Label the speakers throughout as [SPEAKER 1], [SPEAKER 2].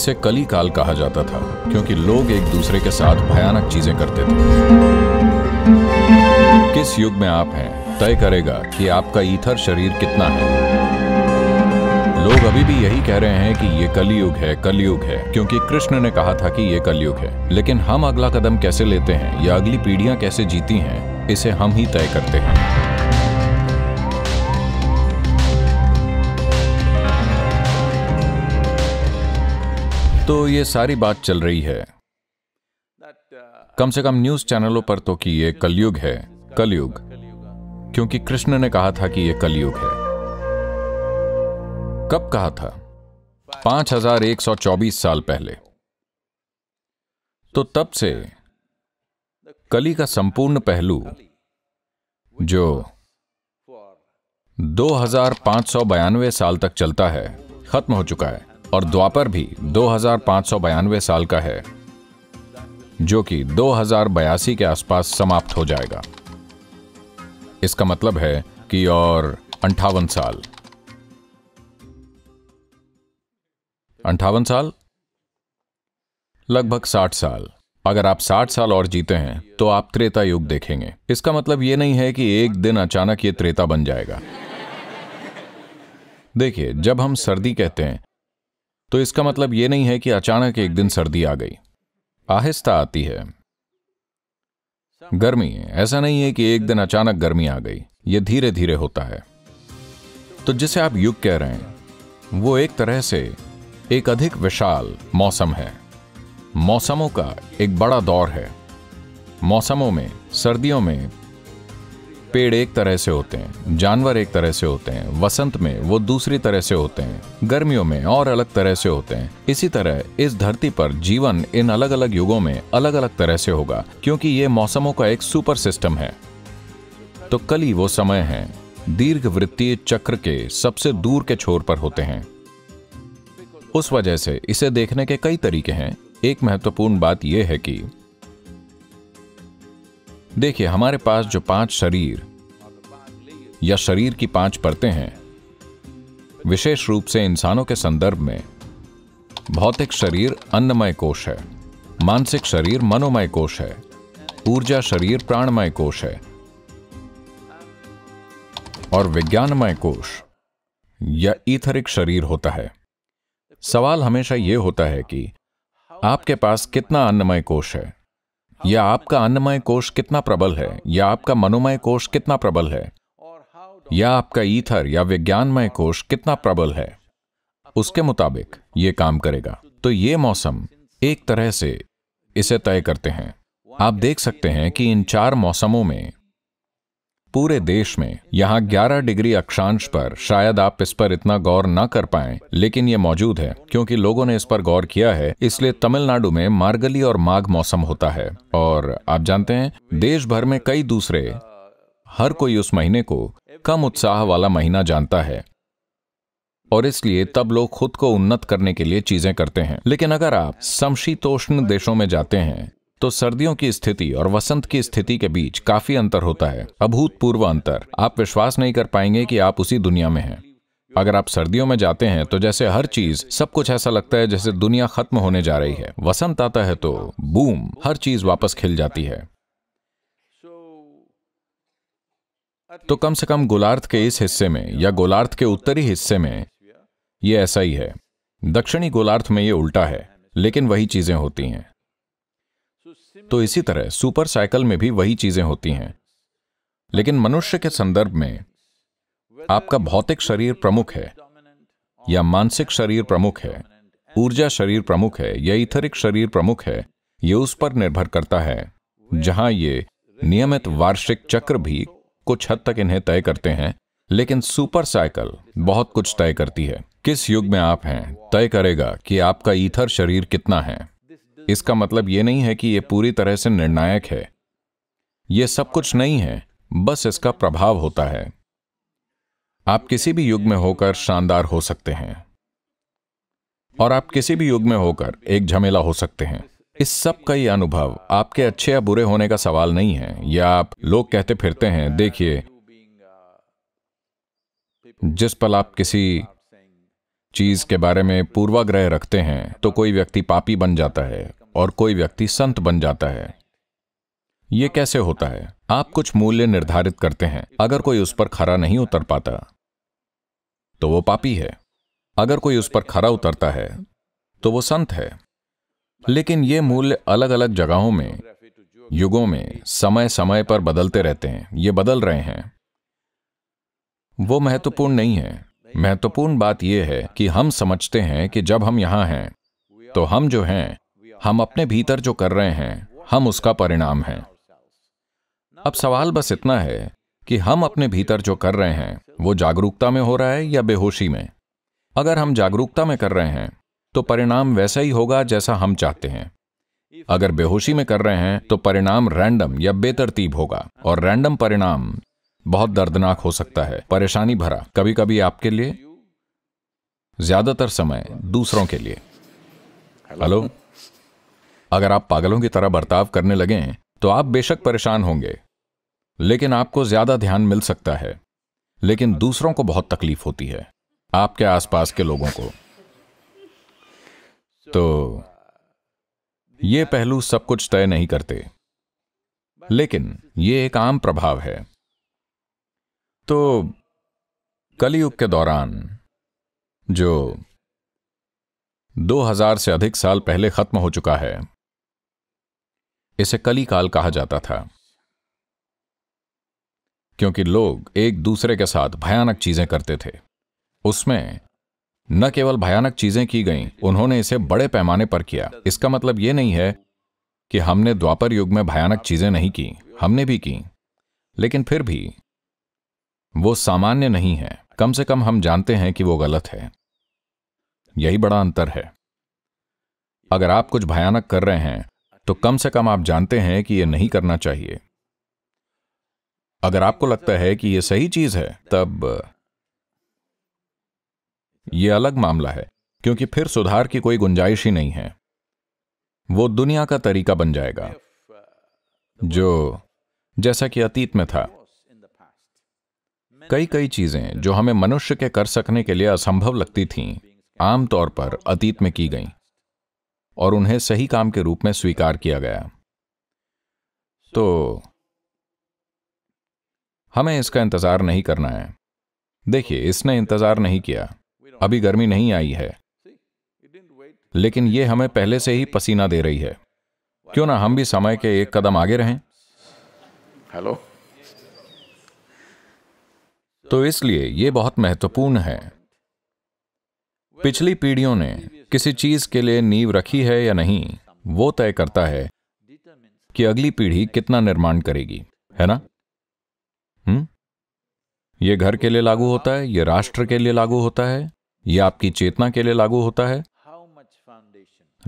[SPEAKER 1] इसे कली काल कहा जाता था क्योंकि लोग एक दूसरे के साथ भयानक चीजें करते थे किस युग में आप हैं तय करेगा कि आपका ईथर शरीर कितना है लोग अभी भी यही कह रहे हैं कि ये कलयुग है कलयुग है क्योंकि कृष्ण ने कहा था कि ये कलयुग है लेकिन हम अगला कदम कैसे लेते हैं या अगली पीढ़ियां कैसे जीती हैं इसे हम ही तय करते हैं तो ये सारी बात चल रही है कम से कम न्यूज चैनलों पर तो कि ये कलयुग है कलयुग क्योंकि कृष्ण ने कहा था कि यह कलयुग है कब कहा था 5124 साल पहले तो तब से कली का संपूर्ण पहलू जो 2592 साल तक चलता है खत्म हो चुका है और द्वापर भी दो साल का है जो कि दो के आसपास समाप्त हो जाएगा इसका मतलब है कि और अंठावन साल अंठावन साल लगभग साठ साल अगर आप साठ साल और जीते हैं तो आप त्रेता युग देखेंगे इसका मतलब यह नहीं है कि एक दिन अचानक ये त्रेता बन जाएगा देखिए जब हम सर्दी कहते हैं तो इसका मतलब ये नहीं है कि अचानक एक दिन सर्दी आ गई आहिस्ता आती है गर्मी ऐसा नहीं है कि एक दिन अचानक गर्मी आ गई यह धीरे धीरे होता है तो जिसे आप युग कह रहे हैं वो एक तरह से एक अधिक विशाल मौसम है मौसमों का एक बड़ा दौर है मौसमों में सर्दियों में पेड़ एक तरह से होते हैं जानवर एक तरह से होते हैं वसंत में वो दूसरी तरह से होते हैं गर्मियों में और अलग तरह से होते हैं इसी तरह इस धरती पर जीवन इन अलग अलग युगों में अलग अलग तरह से होगा क्योंकि ये मौसमों का एक सुपर सिस्टम है तो कल वो समय है दीर्घ वृत्तीय चक्र के सबसे दूर के छोर पर होते हैं उस वजह से इसे देखने के कई तरीके हैं एक महत्वपूर्ण बात यह है कि देखिए हमारे पास जो पांच शरीर या शरीर की पांच परतें हैं विशेष रूप से इंसानों के संदर्भ में भौतिक शरीर अन्नमय कोश है मानसिक शरीर मनोमय कोश है ऊर्जा शरीर प्राणमय कोश है और विज्ञानमय कोश या ईथरिक शरीर होता है सवाल हमेशा यह होता है कि आपके पास कितना अन्नमय कोश है या आपका अन्नमय कोष कितना प्रबल है या आपका मनोमय कोष कितना प्रबल है या आपका ईथर या विज्ञानमय कोष कितना प्रबल है उसके मुताबिक ये काम करेगा तो ये मौसम एक तरह से इसे तय करते हैं आप देख सकते हैं कि इन चार मौसमों में पूरे देश में यहाँ 11 डिग्री अक्षांश पर शायद आप इस पर इतना गौर न कर पाए लेकिन ये मौजूद है क्योंकि लोगों ने इस पर गौर किया है इसलिए तमिलनाडु में मार्गली और माघ मौसम होता है और आप जानते हैं देश भर में कई दूसरे हर कोई उस महीने को कम उत्साह वाला महीना जानता है और इसलिए तब लोग खुद को उन्नत करने के लिए चीजें करते हैं लेकिन अगर आप समशीतोष्ण देशों में जाते हैं तो सर्दियों की स्थिति और वसंत की स्थिति के बीच काफी अंतर होता है अभूतपूर्व अंतर आप विश्वास नहीं कर पाएंगे कि आप उसी दुनिया में हैं अगर आप सर्दियों में जाते हैं तो जैसे हर चीज सब कुछ ऐसा लगता है जैसे दुनिया खत्म होने जा रही है वसंत आता है तो बूम हर चीज वापस खिल जाती है तो कम से कम गोलार्थ के इस हिस्से में या गोलार्थ के उत्तरी हिस्से में ये ऐसा ही है दक्षिणी गोलार्थ में ये उल्टा है लेकिन वही चीजें होती हैं तो इसी तरह सुपर साइकिल में भी वही चीजें होती हैं लेकिन मनुष्य के संदर्भ में आपका भौतिक शरीर प्रमुख है या मानसिक शरीर प्रमुख है ऊर्जा शरीर प्रमुख है या इथरिक शरीर प्रमुख है यह उस पर निर्भर करता है जहां ये नियमित वार्षिक चक्र भी कुछ हद तक इन्हें तय करते हैं लेकिन सुपर साइकिल बहुत कुछ तय करती है किस युग में आप हैं तय करेगा कि आपका ईथर शरीर कितना है इसका मतलब यह नहीं है कि यह पूरी तरह से निर्णायक है यह सब कुछ नहीं है बस इसका प्रभाव होता है आप किसी भी युग में होकर शानदार हो सकते हैं और आप किसी भी युग में होकर एक झमेला हो सकते हैं इस सब का ये अनुभव आपके अच्छे या बुरे होने का सवाल नहीं है या आप लोग कहते फिरते हैं देखिए जिस पल आप किसी चीज के बारे में पूर्वाग्रह रखते हैं तो कोई व्यक्ति पापी बन जाता है और कोई व्यक्ति संत बन जाता है ये कैसे होता है आप कुछ मूल्य निर्धारित करते हैं अगर कोई उस पर खरा नहीं उतर पाता तो वो पापी है अगर कोई उस पर खरा उतरता है तो वो संत है लेकिन ये मूल्य अलग अलग जगहों में युगों में समय समय पर बदलते रहते हैं ये बदल रहे हैं वो महत्वपूर्ण नहीं है महत्वपूर्ण बात यह है कि हम समझते हैं कि जब हम यहां हैं तो हम जो हैं हम अपने भीतर जो कर रहे हैं हम उसका परिणाम हैं अब सवाल बस इतना है कि हम अपने भीतर जो कर रहे हैं वो जागरूकता में हो रहा है या बेहोशी में अगर हम जागरूकता में कर रहे हैं तो परिणाम वैसा ही होगा जैसा हम चाहते हैं अगर बेहोशी में कर रहे हैं तो परिणाम रैंडम या बेतरतीब होगा और रैंडम परिणाम बहुत दर्दनाक हो सकता है परेशानी भरा कभी कभी आपके लिए ज्यादातर समय दूसरों के लिए हेलो अगर आप पागलों की तरह बर्ताव करने लगे तो आप बेशक परेशान होंगे लेकिन आपको ज्यादा ध्यान मिल सकता है लेकिन दूसरों को बहुत तकलीफ होती है आपके आसपास के लोगों को तो ये पहलू सब कुछ तय नहीं करते लेकिन ये एक आम प्रभाव है तो कलयुग के दौरान जो 2000 से अधिक साल पहले खत्म हो चुका है इसे कली काल कहा जाता था क्योंकि लोग एक दूसरे के साथ भयानक चीजें करते थे उसमें न केवल भयानक चीजें की गईं उन्होंने इसे बड़े पैमाने पर किया इसका मतलब यह नहीं है कि हमने द्वापर युग में भयानक चीजें नहीं की हमने भी की लेकिन फिर भी वो सामान्य नहीं है कम से कम हम जानते हैं कि वो गलत है यही बड़ा अंतर है अगर आप कुछ भयानक कर रहे हैं तो कम से कम आप जानते हैं कि यह नहीं करना चाहिए अगर आपको लगता है कि यह सही चीज है तब यह अलग मामला है क्योंकि फिर सुधार की कोई गुंजाइश ही नहीं है वो दुनिया का तरीका बन जाएगा जो जैसा कि अतीत में था कई कई चीजें जो हमें मनुष्य के कर सकने के लिए असंभव लगती थीं, आमतौर पर अतीत में की गईं। और उन्हें सही काम के रूप में स्वीकार किया गया तो हमें इसका इंतजार नहीं करना है देखिए इसने इंतजार नहीं किया अभी गर्मी नहीं आई है लेकिन यह हमें पहले से ही पसीना दे रही है क्यों ना हम भी समय के एक कदम आगे रहें हेलो तो इसलिए यह बहुत महत्वपूर्ण है पिछली पीढ़ियों ने किसी चीज के लिए नींव रखी है या नहीं वो तय करता है कि अगली पीढ़ी कितना निर्माण करेगी है ना हम्म ये घर के लिए लागू होता है ये राष्ट्र के लिए लागू होता है ये आपकी चेतना के लिए लागू होता है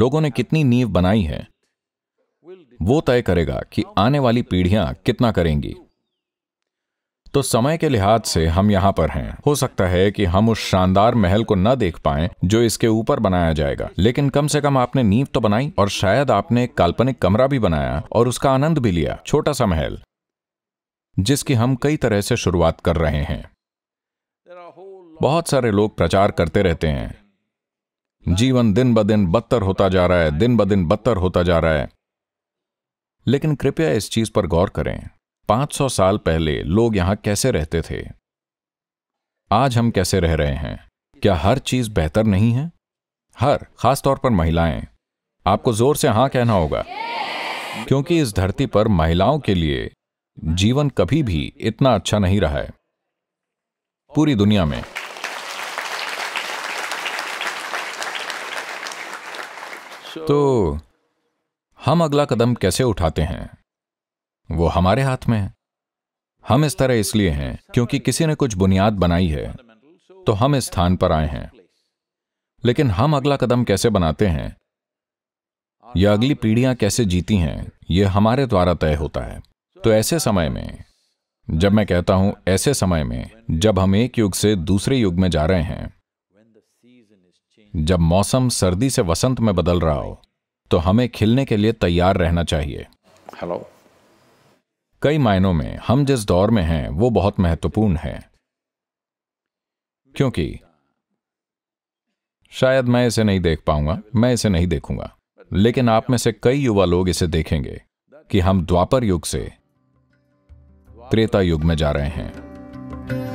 [SPEAKER 1] लोगों ने कितनी नींव बनाई है वो तय करेगा कि आने वाली पीढ़ियां कितना करेंगी तो समय के लिहाज से हम यहाँ पर हैं हो सकता है कि हम उस शानदार महल को न देख पाए जो इसके ऊपर बनाया जाएगा लेकिन कम से कम आपने नींव तो बनाई और शायद आपने एक काल्पनिक कमरा भी बनाया और उसका आनंद भी लिया छोटा सा महल जिसकी हम कई तरह से शुरुआत कर रहे हैं बहुत सारे लोग प्रचार करते रहते हैं जीवन दिन ब दिन बदतर होता जा रहा है दिन ब दिन बदतर होता जा रहा है लेकिन कृपया इस चीज पर गौर करें 500 साल पहले लोग यहां कैसे रहते थे आज हम कैसे रह रहे हैं क्या हर चीज बेहतर नहीं है हर खासतौर पर महिलाएं आपको जोर से हां कहना होगा क्योंकि इस धरती पर महिलाओं के लिए जीवन कभी भी इतना अच्छा नहीं रहा है पूरी दुनिया में तो हम अगला कदम कैसे उठाते हैं वो हमारे हाथ में है हम इस तरह इसलिए हैं क्योंकि किसी ने कुछ बुनियाद बनाई है तो हम इस स्थान पर आए हैं लेकिन हम अगला कदम कैसे बनाते हैं या अगली पीढ़ियां कैसे जीती हैं यह हमारे द्वारा तय होता है तो ऐसे समय में जब मैं कहता हूं ऐसे समय में जब हम एक युग से दूसरे युग में जा रहे हैं जब मौसम सर्दी से वसंत में बदल रहा हो तो हमें खिलने के लिए तैयार रहना चाहिए हेलो कई मायनों में हम जिस दौर में हैं वो बहुत महत्वपूर्ण है क्योंकि शायद मैं इसे नहीं देख पाऊंगा मैं इसे नहीं देखूंगा लेकिन आप में से कई युवा लोग इसे देखेंगे कि हम द्वापर युग से त्रेता युग में जा रहे हैं